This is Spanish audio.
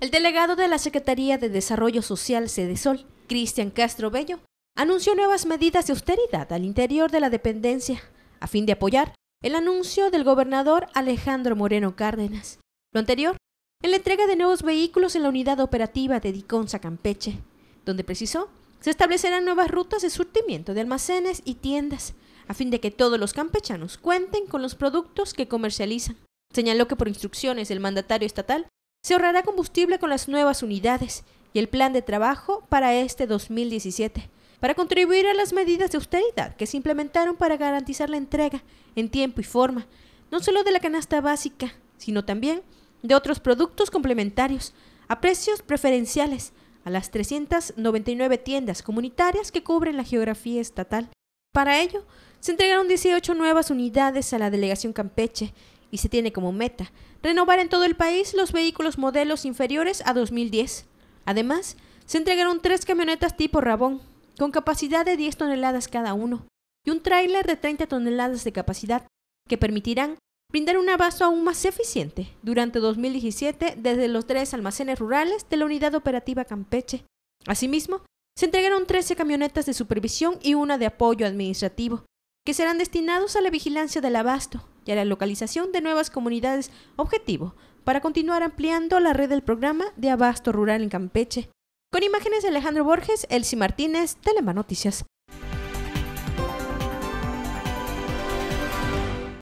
El delegado de la Secretaría de Desarrollo Social Sol, Cristian Castro Bello, anunció nuevas medidas de austeridad al interior de la dependencia a fin de apoyar el anuncio del gobernador Alejandro Moreno Cárdenas. Lo anterior, en la entrega de nuevos vehículos en la unidad operativa de Diconza Campeche, donde precisó se establecerán nuevas rutas de surtimiento de almacenes y tiendas, a fin de que todos los campechanos cuenten con los productos que comercializan. Señaló que por instrucciones del mandatario estatal se ahorrará combustible con las nuevas unidades y el plan de trabajo para este 2017, para contribuir a las medidas de austeridad que se implementaron para garantizar la entrega en tiempo y forma, no solo de la canasta básica, sino también de otros productos complementarios a precios preferenciales a las 399 tiendas comunitarias que cubren la geografía estatal. Para ello, se entregaron 18 nuevas unidades a la Delegación Campeche y se tiene como meta renovar en todo el país los vehículos modelos inferiores a 2010. Además, se entregaron tres camionetas tipo Rabón, con capacidad de 10 toneladas cada uno, y un tráiler de 30 toneladas de capacidad, que permitirán brindar un abasto aún más eficiente durante 2017 desde los tres almacenes rurales de la Unidad Operativa Campeche. Asimismo, se entregaron 13 camionetas de supervisión y una de apoyo administrativo, que serán destinados a la vigilancia del abasto, y la localización de nuevas comunidades objetivo para continuar ampliando la red del programa de abasto rural en Campeche. Con imágenes de Alejandro Borges, Elsie Martínez, Telema Noticias.